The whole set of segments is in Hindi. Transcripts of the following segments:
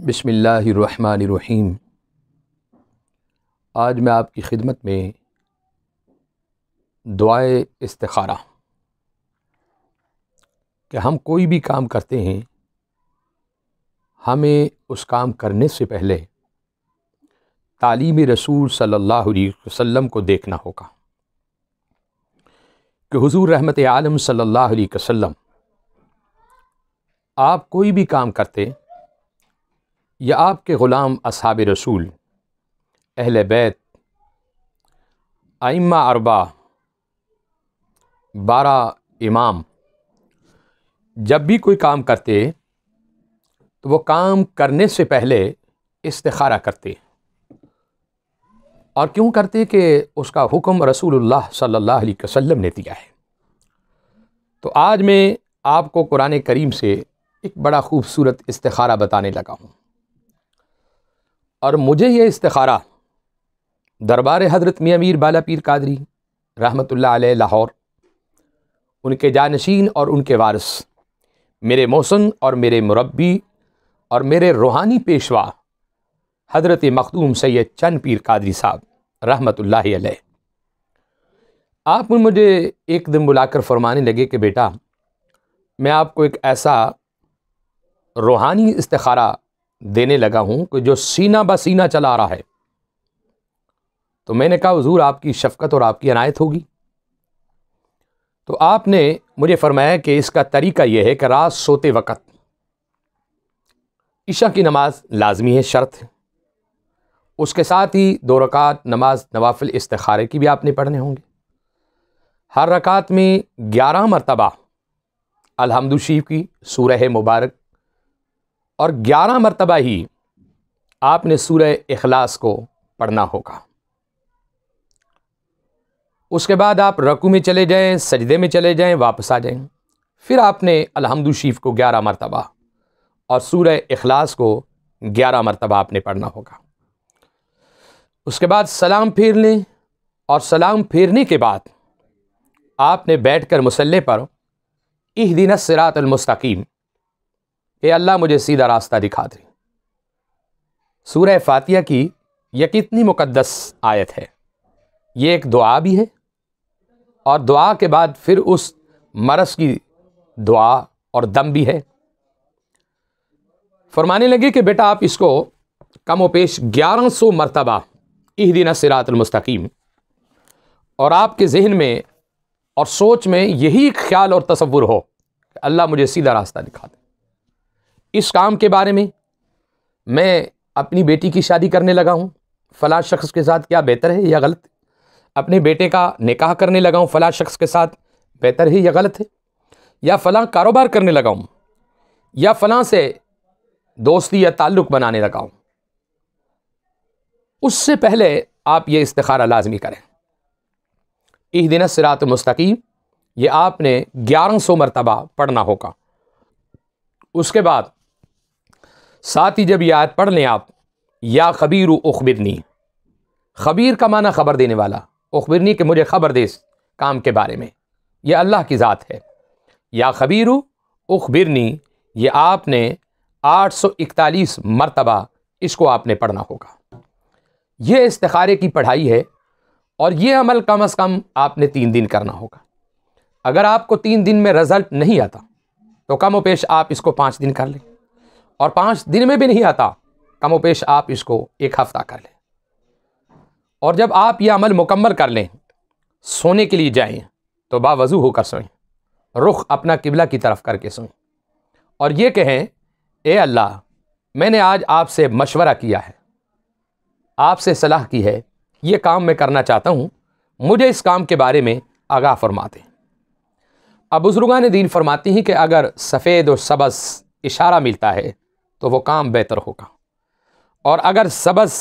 बसमीम आज मैं आपकी ख़िदमत में दुआए इस्तारा कि हम कोई भी काम करते हैं हमें उस काम करने से पहले तालीम रसूल सल्लल्लाहु अलैहि वसल्लम को देखना होगा कि हुजूर रहमत आलम सल्लल्लाहु अलैहि वसल्लम आप कोई भी काम करते या आपके ग़ुलाम असाब रसूल अहल बैत आइम्मा अरबा बारह इमाम जब भी कोई काम करते तो वो काम करने से पहले इस्तारा करते और क्यों करते कि उसका हुक्म रसूलुल्लाह सल्लल्लाहु अलैहि वसल्लम ने दिया है तो आज मैं आपको कुरान करीम से एक बड़ा खूबसूरत इस्तारा बताने लगा हूँ और मुझे ये इस्तारा दरबार हज़रत मियाँ मीर बाला पीर कादरी रहमत लाहौर उनके जानशीन और उनके वारस मेरे मौसन और मेरे मुरबी और मेरे रूहानी पेशवा हज़रत मखदूम सैद चंद पीर कादरी साहब रहमत आप मुझे एक दिन बुलाकर फरमाने लगे कि बेटा मैं आपको एक ऐसा रूहानी इस्तारा देने लगा हूँ कि जो सीना बा सीना चला आ रहा है तो मैंने कहा हजूर आपकी शफकत और आपकी अनायत होगी तो आपने मुझे फरमाया कि इसका तरीका यह है कि रात सोते वक़्त ईशा की नमाज लाजमी है शर्त उसके साथ ही दो रकात नमाज नवाफिल इस्तारे की भी आपने पढ़ने होंगे हर रकात में ग्यारह मरतबा अलहमदुशीफ की सूरह मुबारक और ग्यारह मरतबा ही आपने सूर्य अखलास को पढ़ना होगा उसके बाद आप रकू में चले जाएं सजदे में चले जाएं वापस आ जाएं फिर आपने अलहमदु शीफ को ग्यारह मरतबा और सूर्य अखलास को ग्यारह मरतबा आपने पढ़ना होगा उसके बाद सलाम फेर लें और सलाम फेरने के बाद आपने बैठ कर मुसल्ले पर इह दिन सरातमस्तकीम ए अल्लाह मुझे सीधा रास्ता दिखा दे सूरह फातिया की यह कितनी मुकद्दस आयत है ये एक दुआ भी है और दुआ के बाद फिर उस मरस की दुआ और दम भी है फरमाने लगे कि बेटा आप इसको कम व पेश ग्यारह सौ मरतबा इह दिन सिरातलमस्तकीम और आपके जहन में और सोच में यही ख्याल और तस्वुर हो अल्लाह मुझे सीधा रास्ता दिखा दे इस काम के बारे में मैं अपनी बेटी की शादी करने लगा हूँ फ़ला शख्स के साथ क्या बेहतर है या गलत अपने बेटे का निकाह करने लगा हूँ फला शख्स के साथ बेहतर है या गलत है या फ़लाँ कारोबार करने लगा हूँ या फ़लाँ से दोस्ती या ताल्लुक़ बनाने लगा हूँ उससे पहले आप ये इस्तारा लाजमी करें इस दिन सिरात मुस्तकीम ये आपने ग्यारह सौ मरतबा पढ़ना होगा उसके बाद साथ ही जब याद पढ़ लें आप या खबीर उखबिरनी खबीर का माना ख़बर देने वाला उखबिरनी के मुझे ख़बर दे इस काम के बारे में यह अल्लाह की ज़ात है या खबीर उखबिरनी ये आपने आठ सौ इकतालीस मरतबा इसको आपने पढ़ना होगा यह इसतारे की पढ़ाई है और ये अमल कम अज़ कम आपने तीन दिन करना होगा अगर आपको तीन दिन में रिज़ल्ट नहीं आता तो कम पेश आप इसको पाँच दिन कर लें और पाँच दिन में भी नहीं आता कमोपेश आप इसको एक हफ़्ता कर लें और जब आप यह अमल मुकम्मल कर लें सोने के लिए जाएं तो बावजू होकर सोएं रुख अपना किबला की तरफ करके सोएं और ये कहें ए अल्लाह मैंने आज आपसे मशवरा किया है आपसे सलाह की है ये काम मैं करना चाहता हूँ मुझे इस काम के बारे में आगाह फरमाते अब बुज़ुर्गान दीन फरमाती हैं कि अगर सफ़ेद और सबस इशारा मिलता है तो वो काम बेहतर होगा और अगर सबस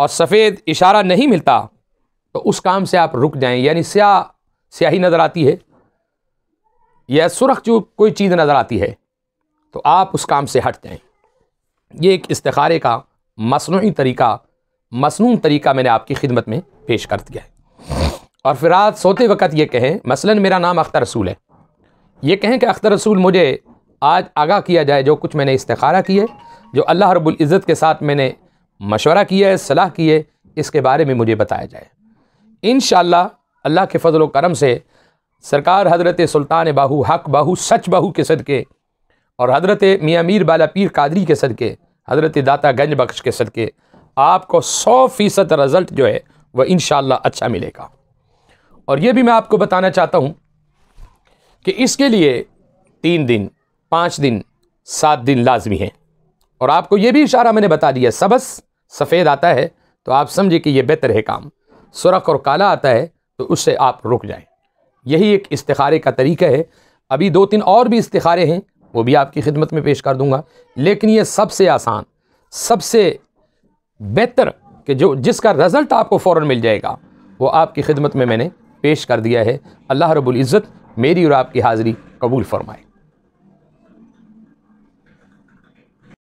और सफ़ेद इशारा नहीं मिलता तो उस काम से आप रुक जाएं यानी स्या स्याही नज़र आती है या सुरख जो कोई चीज़ नज़र आती है तो आप उस काम से हट जाएं ये एक इस्तारे का मसनू तरीका मसनू तरीका मैंने आपकी खिदमत में पेश कर दिया है और फिर रात सोते वक्त ये कहें मसलन मेरा नाम अख्तर रसूल है ये कहें कि अख्तर रसूल मुझे आज आगाह किया जाए जो कुछ मैंने इस्तारा किए जो अल्लाह रबुल्ज़त के साथ मैंने मशवरा किया है सलाह की है इसके बारे में मुझे बताया जाए इन अल्लाह के फजल करम से सरकार हज़रत सुल्तान बाहू हक बाहू सच बाहू के सदक़े और हज़रत मियाँ मीर बाला पीर कादरी के सदक़े हज़रत दाता गंज बख्श के सदक़े आपको सौ फ़ीसद रिज़ल्ट जो है वह इन अच्छा मिलेगा और यह भी मैं आपको बताना चाहता हूँ कि इसके लिए तीन दिन पाँच दिन सात दिन लाजमी है और आपको ये भी इशारा मैंने बता दिया सबस सफ़ेद आता है तो आप समझिए कि यह बेहतर है काम सुरख और काला आता है तो उससे आप रुक जाएँ यही एक इस्तारे का तरीका है अभी दो तीन और भी इस्तारे हैं वो भी आपकी खिदमत में पेश कर दूंगा लेकिन ये सबसे आसान सबसे बेहतर कि जो जिसका रिज़ल्ट आपको फ़ौर मिल जाएगा वो आपकी खिदमत में मैंने पेश कर दिया है अल्लाह रबुल्ज़त मेरी और आपकी हाज़िरी कबूल फरमाए